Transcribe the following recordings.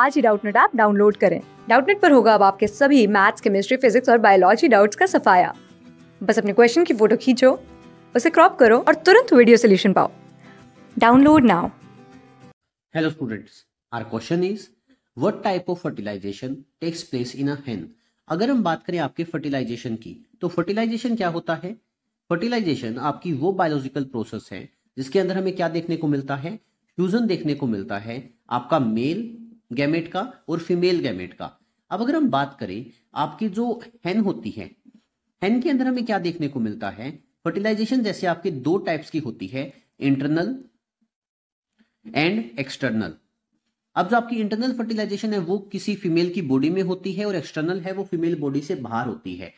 आज ही Doubtnut app download करें डाउटनेट पर होगा अब आपके सभी मैथ्स केमिस्ट्री फिजिक्स और बायोलॉजी डाउट्स का सफाया बस अपने क्वेश्चन की फोटो खींचो उसे क्रॉप करो और तुरंत वीडियो सोल्यूशन पाओ download now hello students our question is what type of fertilization takes place in a hen अगर हम बात करें आपके फर्टिलाइजेशन की तो फर्टिलाइजेशन क्या होता है फर्टिलाइजेशन आपकी वो बायोलॉजिकल प्रोसेस है जिसके अंदर हमें क्या देखने को मिलता है फ्यूजन देखने को मिलता है आपका मेल गैमेट का और फीमेल गैमेट का अब अगर हम बात करें आपकी जो हैन होती है हैन के अंदर हमें क्या देखने को मिलता है फर्टिलाइजेशन जैसे आपके दो टाइप्स की होती है इंटरनल एंड एक्सटर्नल अब जो आपकी इंटरनल फर्टिलाइजेशन है वो किसी फीमेल की बॉडी में होती है और एक्सटर्नल है वो फीमेल बॉडी से बाहर होती है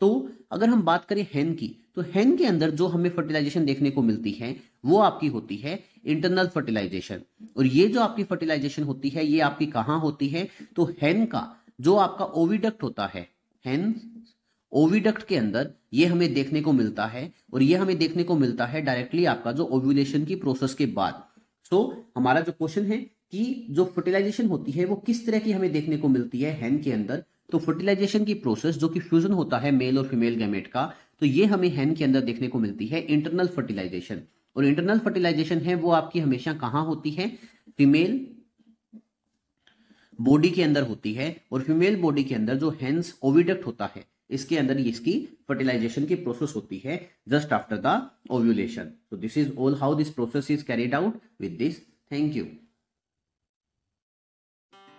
तो अगर हम बात करें हैन की तो हैन के अंदर जो हमें फर्टिलाइजेशन देखने को मिलती है वो आपकी होती है इंटरनल फर्टिलाइजेशन और ये जो आपकी फर्टिलाइजेशन होती है ये आपकी कहाँ होती है तो हैन का जो आपका ओविडक्ट होता है हैन ओविडक्ट के अंदर ये हमें देखने को मिलता है और ये हमें देखने को मिलता है डायरेक्टली आपका जो ओव्यूलेशन की प्रोसेस के बाद so, हमारा जो क्वेश्चन है कि जो फर्टिलाइजेशन होती है वो किस तरह की हमें देखने को मिलती है हैन के अंदर तो फर्टिलाइजेशन की प्रोसेस जो कि फ्यूजन होता है मेल और फीमेल गैमेट का तो ये हमें हैन के अंदर देखने को मिलती है इंटरनल फर्टिलाइजेशन और इंटरनल फर्टिलाइजेशन है वो आपकी हमेशा कहाँ होती है फीमेल बॉडी के अंदर होती है और फीमेल बॉडी के अंदर जो हैंस ओविडक्ट होता है इसके अंदर इसकी फर्टिलाइजेशन की प्रोसेस होती है जस्ट आफ्टर द ओव्यूलेशन तो this is all how this process is carried out with this thank you